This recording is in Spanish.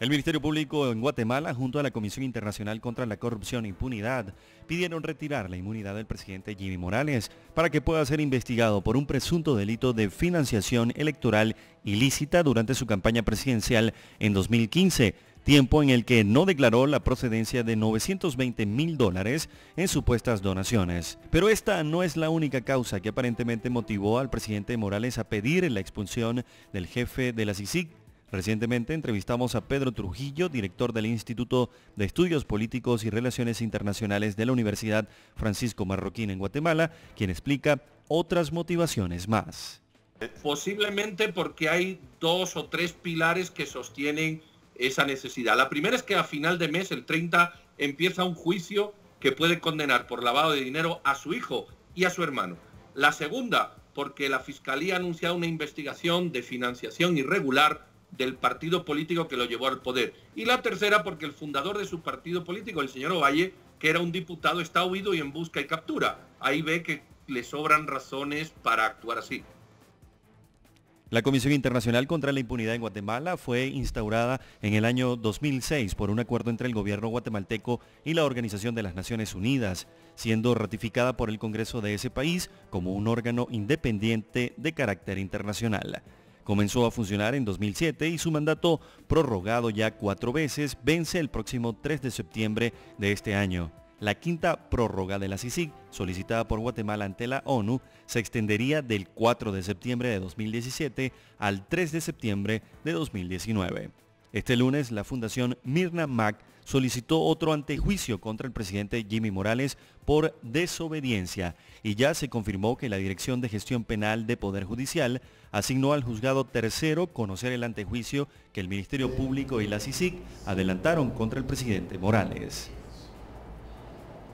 El Ministerio Público en Guatemala, junto a la Comisión Internacional contra la Corrupción e Impunidad, pidieron retirar la inmunidad del presidente Jimmy Morales para que pueda ser investigado por un presunto delito de financiación electoral ilícita durante su campaña presidencial en 2015, tiempo en el que no declaró la procedencia de 920 mil dólares en supuestas donaciones. Pero esta no es la única causa que aparentemente motivó al presidente Morales a pedir la expulsión del jefe de la CICIC Recientemente entrevistamos a Pedro Trujillo, director del Instituto de Estudios Políticos y Relaciones Internacionales de la Universidad Francisco Marroquín en Guatemala, quien explica otras motivaciones más. Posiblemente porque hay dos o tres pilares que sostienen esa necesidad. La primera es que a final de mes, el 30, empieza un juicio que puede condenar por lavado de dinero a su hijo y a su hermano. La segunda, porque la Fiscalía ha anunciado una investigación de financiación irregular del partido político que lo llevó al poder. Y la tercera porque el fundador de su partido político, el señor Ovalle, que era un diputado, está huido y en busca y captura. Ahí ve que le sobran razones para actuar así. La Comisión Internacional contra la Impunidad en Guatemala fue instaurada en el año 2006 por un acuerdo entre el gobierno guatemalteco y la Organización de las Naciones Unidas, siendo ratificada por el Congreso de ese país como un órgano independiente de carácter internacional. Comenzó a funcionar en 2007 y su mandato, prorrogado ya cuatro veces, vence el próximo 3 de septiembre de este año. La quinta prórroga de la CICIG, solicitada por Guatemala ante la ONU, se extendería del 4 de septiembre de 2017 al 3 de septiembre de 2019. Este lunes, la Fundación Mirna Mac solicitó otro antejuicio contra el presidente Jimmy Morales por desobediencia y ya se confirmó que la Dirección de Gestión Penal de Poder Judicial asignó al juzgado tercero conocer el antejuicio que el Ministerio Público y la CICIC adelantaron contra el presidente Morales.